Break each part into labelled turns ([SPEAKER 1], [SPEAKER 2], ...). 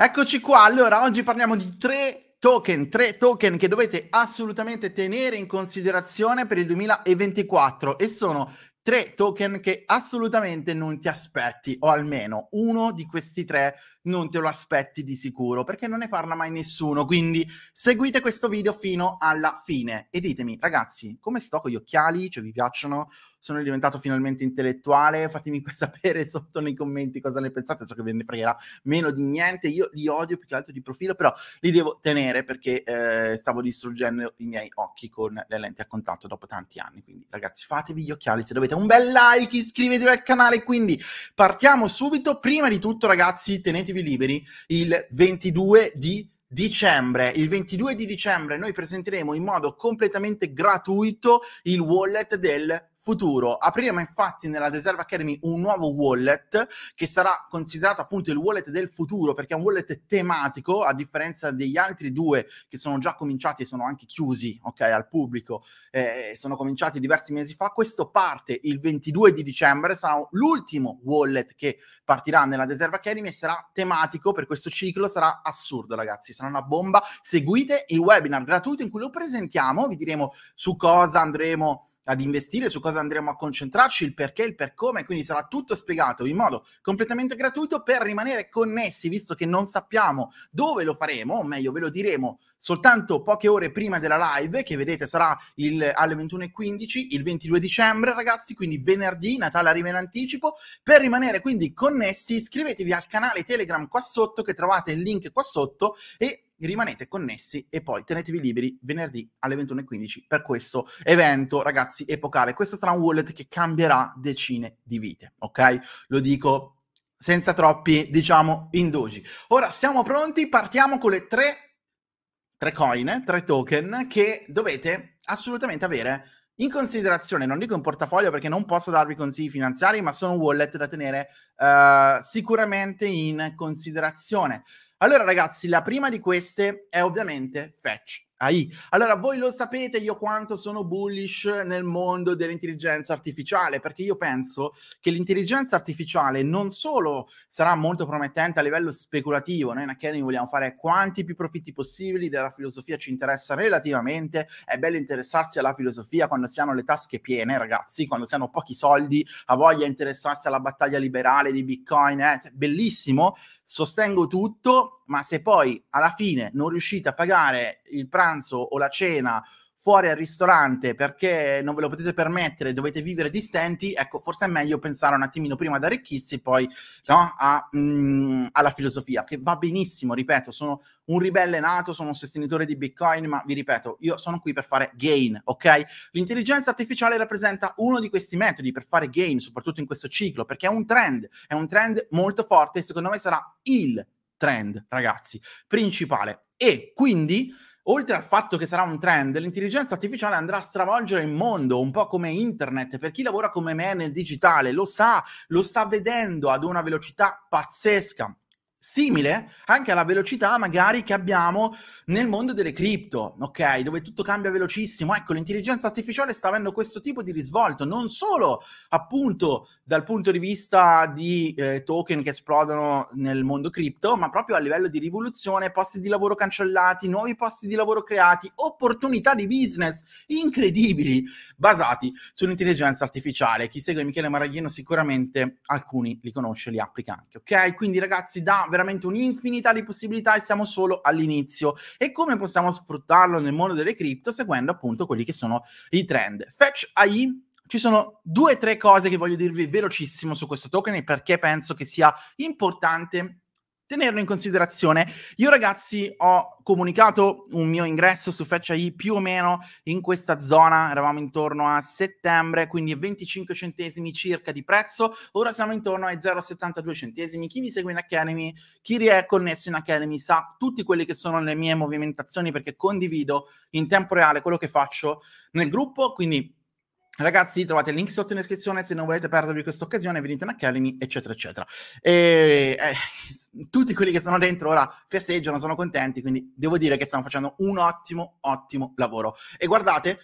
[SPEAKER 1] Eccoci qua, allora oggi parliamo di tre token, tre token che dovete assolutamente tenere in considerazione per il 2024 e sono tre token che assolutamente non ti aspetti, o almeno uno di questi tre non te lo aspetti di sicuro, perché non ne parla mai nessuno. Quindi seguite questo video fino alla fine e ditemi, ragazzi, come sto con gli occhiali? Cioè, vi piacciono? Sono diventato finalmente intellettuale? Fatemi sapere sotto nei commenti cosa ne pensate. So che ve ne fregherà meno di niente. Io li odio più che altro di profilo, però li devo tenere perché eh, stavo distruggendo i miei occhi con le lenti a contatto dopo tanti anni. Quindi, ragazzi, fatevi gli occhiali se dovete un bel like, iscrivetevi al canale. Quindi partiamo subito. Prima di tutto, ragazzi, tenetevi liberi il 22 di dicembre. Il 22 di dicembre noi presenteremo in modo completamente gratuito il wallet del futuro apriremo infatti nella Deserve Academy un nuovo wallet che sarà considerato appunto il wallet del futuro perché è un wallet tematico a differenza degli altri due che sono già cominciati e sono anche chiusi ok al pubblico eh, eh sono cominciati diversi mesi fa questo parte il 22 di dicembre sarà l'ultimo wallet che partirà nella Deserve Academy e sarà tematico per questo ciclo sarà assurdo ragazzi sarà una bomba seguite il webinar gratuito in cui lo presentiamo vi diremo su cosa andremo ad investire, su cosa andremo a concentrarci, il perché, il per come, quindi sarà tutto spiegato in modo completamente gratuito per rimanere connessi, visto che non sappiamo dove lo faremo, o meglio ve lo diremo soltanto poche ore prima della live, che vedete sarà il, alle 21.15, il 22 dicembre ragazzi, quindi venerdì, Natale arriva in anticipo, per rimanere quindi connessi iscrivetevi al canale Telegram qua sotto che trovate il link qua sotto e rimanete connessi e poi tenetevi liberi venerdì alle 21.15 per questo evento, ragazzi, epocale. Questo sarà un wallet che cambierà decine di vite, ok? Lo dico senza troppi, diciamo, indugi. Ora siamo pronti, partiamo con le tre, tre coin, tre token che dovete assolutamente avere in considerazione, non dico in portafoglio perché non posso darvi consigli finanziari, ma sono wallet da tenere uh, sicuramente in considerazione. Allora ragazzi, la prima di queste è ovviamente Fetch. AI. Allora, voi lo sapete io quanto sono bullish nel mondo dell'intelligenza artificiale, perché io penso che l'intelligenza artificiale non solo sarà molto promettente a livello speculativo, noi in Academy vogliamo fare quanti più profitti possibili, della filosofia ci interessa relativamente, è bello interessarsi alla filosofia quando si hanno le tasche piene, ragazzi, quando si hanno pochi soldi, ha voglia di interessarsi alla battaglia liberale di Bitcoin, eh, è bellissimo, sostengo tutto, ma se poi alla fine non riuscite a pagare il pranzo o la cena fuori al ristorante perché non ve lo potete permettere, dovete vivere di stenti, ecco, forse è meglio pensare un attimino prima ad arricchirsi, poi no, a, mh, mm, alla filosofia, che va benissimo, ripeto, sono un ribelle nato, sono un sostenitore di Bitcoin, ma vi ripeto, io sono qui per fare gain, ok? L'intelligenza artificiale rappresenta uno di questi metodi per fare gain, soprattutto in questo ciclo, perché è un trend, è un trend molto forte e secondo me sarà il trend, ragazzi, principale. E quindi oltre al fatto che sarà un trend, l'intelligenza artificiale andrà a stravolgere il mondo, un po' come internet. Per chi lavora come me nel digitale, lo sa, lo sta vedendo ad una velocità pazzesca simile anche alla velocità magari che abbiamo nel mondo delle cripto, ok? Dove tutto cambia velocissimo. Ecco, l'intelligenza artificiale sta avendo questo tipo di risvolto, non solo appunto dal punto di vista di eh, token che esplodono nel mondo cripto, ma proprio a livello di rivoluzione, posti di lavoro cancellati, nuovi posti di lavoro creati, opportunità di business incredibili basati sull'intelligenza artificiale. Chi segue Michele Maraghino sicuramente alcuni li conosce, li applica anche, ok? Quindi ragazzi, da veramente un'infinità di possibilità e siamo solo all'inizio. E come possiamo sfruttarlo nel mondo delle cripto seguendo appunto quelli che sono i trend. Fetch AI ci sono due o tre cose che voglio dirvi velocissimo su questo token e perché penso che sia importante tenerlo in considerazione. Io ragazzi ho comunicato un mio ingresso su Fetch AI più o meno in questa zona, eravamo intorno a settembre, quindi 25 centesimi circa di prezzo, ora siamo intorno ai 0,72 centesimi. Chi mi segue in Academy, chi è connesso in Academy sa tutti quelli che sono le mie movimentazioni perché condivido in tempo reale quello che faccio nel gruppo, quindi Ragazzi, trovate il link sotto in descrizione se non volete perdervi questa occasione, venite in Academy, eccetera, eccetera. E, eh, tutti quelli che sono dentro ora festeggiano, sono contenti, quindi devo dire che stiamo facendo un ottimo, ottimo lavoro. E guardate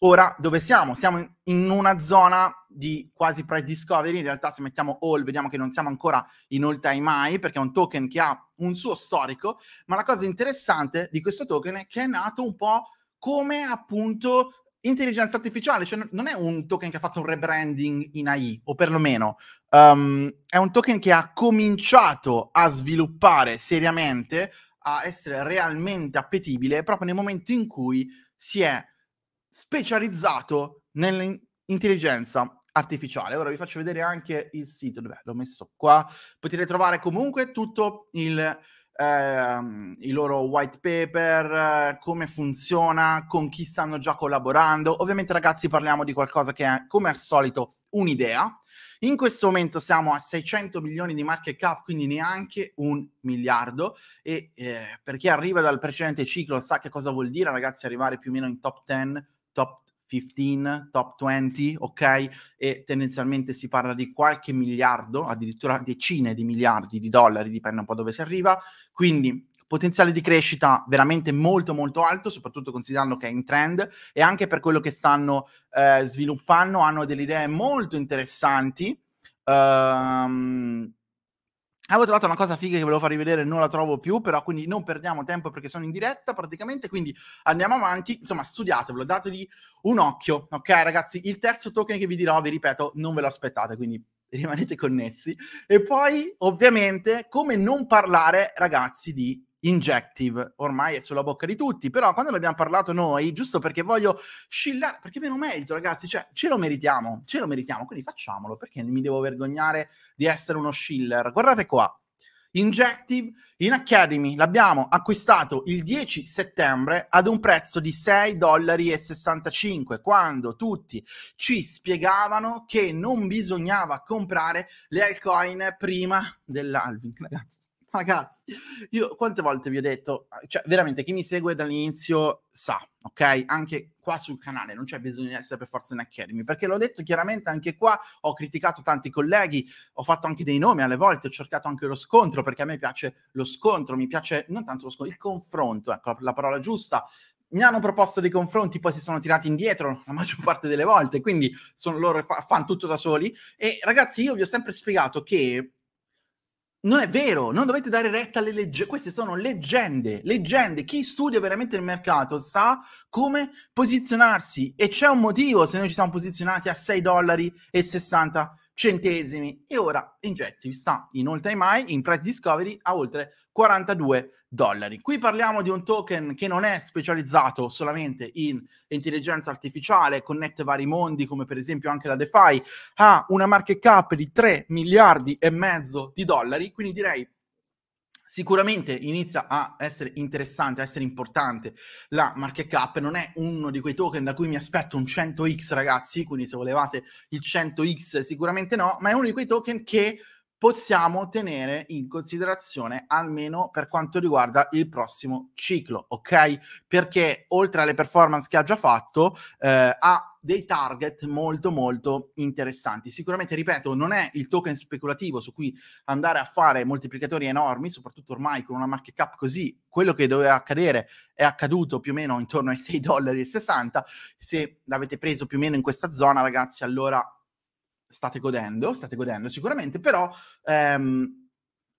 [SPEAKER 1] ora dove siamo. Siamo in una zona di quasi price discovery, in realtà se mettiamo all vediamo che non siamo ancora in all time high, perché è un token che ha un suo storico, ma la cosa interessante di questo token è che è nato un po' come appunto intelligenza artificiale, cioè non è un token che ha fatto un rebranding in AI, o perlomeno um, è un token che ha cominciato a sviluppare seriamente, a essere realmente appetibile proprio nel momento in cui si è specializzato nell'intelligenza artificiale. Ora vi faccio vedere anche il sito, dove l'ho messo qua, potete trovare comunque tutto il ehm, i loro white paper, come funziona, con chi stanno già collaborando. Ovviamente ragazzi parliamo di qualcosa che è come al solito un'idea. In questo momento siamo a 600 milioni di market cap, quindi neanche un miliardo. E eh, per chi arriva dal precedente ciclo sa che cosa vuol dire, ragazzi, arrivare più o meno in top 10, top 15, top 20, ok? E tendenzialmente si parla di qualche miliardo, addirittura decine di miliardi di dollari, dipende un po' dove si arriva. Quindi potenziale di crescita veramente molto molto alto, soprattutto considerando che è in trend e anche per quello che stanno eh, sviluppando hanno delle idee molto interessanti. Ehm, Avevo eh, trovato una cosa figa che volevo farvi vedere, non la trovo più, però quindi non perdiamo tempo perché sono in diretta praticamente, quindi andiamo avanti, insomma studiatevelo, dategli un occhio, ok ragazzi? Il terzo token che vi dirò, vi ripeto, non ve lo aspettate, quindi rimanete connessi. E poi, ovviamente, come non parlare, ragazzi, di Injective ormai è sulla bocca di tutti, però quando ne abbiamo parlato noi, giusto perché voglio scillare, perché meno merito, ragazzi, cioè ce lo meritiamo, ce lo meritiamo, quindi facciamolo, perché mi devo vergognare di essere uno shiller? Guardate qua. Injective in Academy l'abbiamo acquistato il 10 settembre ad un prezzo di 6,65 dollari quando tutti ci spiegavano che non bisognava comprare le altcoin prima dell'Alvin, ragazzi ragazzi, ah, io quante volte vi ho detto, cioè veramente chi mi segue dall'inizio sa, ok? Anche qua sul canale non c'è bisogno di essere per forza in Academy, perché l'ho detto chiaramente anche qua, ho criticato tanti colleghi, ho fatto anche dei nomi alle volte, ho cercato anche lo scontro, perché a me piace lo scontro, mi piace non tanto lo scontro, il confronto, ecco la parola giusta, mi hanno proposto dei confronti, poi si sono tirati indietro la maggior parte delle volte, quindi sono loro fa- fanno tutto da soli. E ragazzi, io vi ho sempre spiegato che non è vero, non dovete dare retta alle leggende, queste sono leggende, leggende. Chi studia veramente il mercato sa come posizionarsi e c'è un motivo se noi ci siamo posizionati a 6 dollari e 60 centesimi e ora Injective sta in all time high in price discovery a oltre 42 dollari. Qui parliamo di un token che non è specializzato solamente in intelligenza artificiale, connette vari mondi come per esempio anche la DeFi, ha una market cap di 3 miliardi e mezzo di dollari, quindi direi Sicuramente inizia a essere interessante, a essere importante la market cap, non è uno di quei token da cui mi aspetto un 100x ragazzi, quindi se volevate il 100x sicuramente no, ma è uno di quei token che possiamo tenere in considerazione almeno per quanto riguarda il prossimo ciclo, ok? Perché oltre alle performance che ha già fatto, eh, ha dei target molto molto interessanti. Sicuramente, ripeto, non è il token speculativo su cui andare a fare moltiplicatori enormi, soprattutto ormai con una market cap così, quello che doveva accadere è accaduto più o meno intorno ai 6,60 dollari. Se l'avete preso più o meno in questa zona, ragazzi, allora state godendo, state godendo sicuramente, però ehm,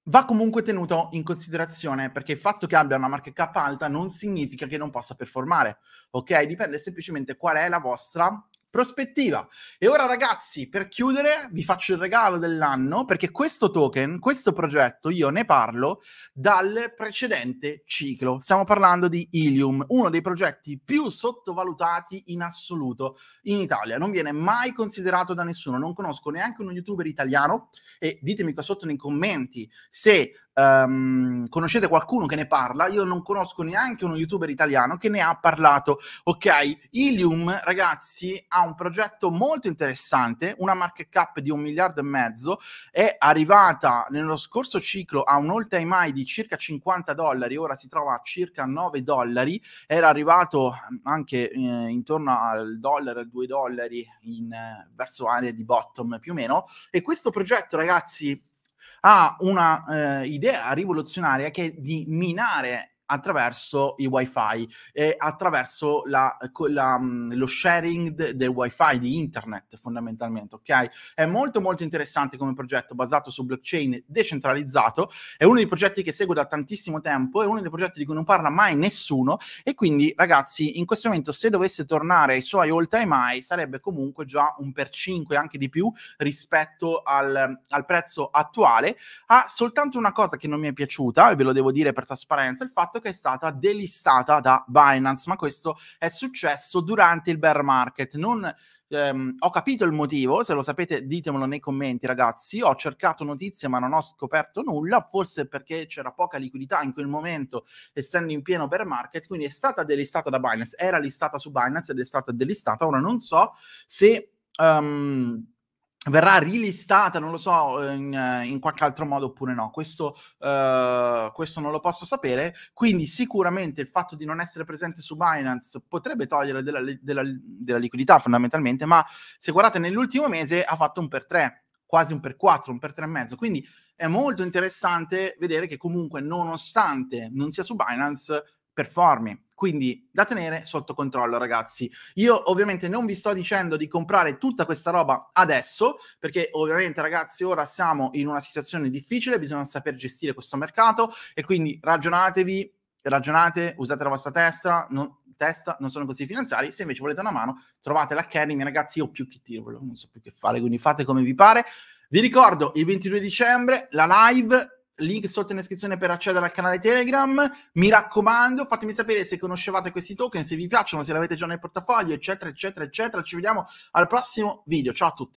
[SPEAKER 1] va comunque tenuto in considerazione perché il fatto che abbia una market cap alta non significa che non possa performare, ok? Dipende semplicemente qual è la vostra prospettiva. E ora ragazzi, per chiudere, vi faccio il regalo dell'anno perché questo token, questo progetto, io ne parlo dal precedente ciclo. Stiamo parlando di Ilium, uno dei progetti più sottovalutati in assoluto in Italia. Non viene mai considerato da nessuno, non conosco neanche uno youtuber italiano e ditemi qua sotto nei commenti se um, conoscete qualcuno che ne parla. Io non conosco neanche uno youtuber italiano che ne ha parlato. Ok, Ilium, ragazzi, ha ha un progetto molto interessante, una market cap di un miliardo e mezzo, è arrivata nello scorso ciclo a un all time high di circa 50 dollari, ora si trova a circa 9 dollari, era arrivato eh, anche eh, intorno al dollaro, 2 dollari in, eh, verso aree di bottom più o meno, e questo progetto ragazzi ha una eh, idea rivoluzionaria che è di minare attraverso i wifi e attraverso la, la, mm, lo sharing de, del wifi di internet fondamentalmente ok è molto molto interessante come progetto basato su blockchain decentralizzato è uno dei progetti che seguo da tantissimo tempo è uno dei progetti di cui non parla mai nessuno e quindi ragazzi in questo momento se dovesse tornare ai suoi all time high sarebbe comunque già un per 5 anche di più rispetto al, al prezzo attuale ha soltanto una cosa che non mi è piaciuta e ve lo devo dire per trasparenza il fatto fatto che è stata delistata da Binance, ma questo è successo durante il bear market, non Um, ho capito il motivo, se lo sapete ditemelo nei commenti ragazzi, ho cercato notizie ma non ho scoperto nulla, forse perché c'era poca liquidità in quel momento essendo in pieno bear market, quindi è stata delistata da Binance, era listata su Binance ed è stata delistata, ora non so se... Um, verrà rilistata, non lo so, in, in, qualche altro modo oppure no, questo, uh, questo, non lo posso sapere, quindi sicuramente il fatto di non essere presente su Binance potrebbe togliere della, della, della liquidità fondamentalmente, ma se guardate nell'ultimo mese ha fatto un per 3, quasi un per 4, un per 3,5, quindi è molto interessante vedere che comunque nonostante non sia su Binance performi. Quindi da tenere sotto controllo, ragazzi. Io ovviamente non vi sto dicendo di comprare tutta questa roba adesso, perché ovviamente, ragazzi, ora siamo in una situazione difficile, bisogna saper gestire questo mercato e quindi ragionatevi, ragionate, usate la vostra testa, non, testa, non sono così finanziari. Se invece volete una mano, trovate l'Academy, ragazzi. Io più che tiro, non so più che fare, quindi fate come vi pare. Vi ricordo il 22 dicembre la live link sotto in descrizione per accedere al canale Telegram. Mi raccomando, fatemi sapere se conoscevate questi token, se vi piacciono, se li avete già nel portafoglio, eccetera, eccetera, eccetera. Ci vediamo al prossimo video. Ciao a tutti.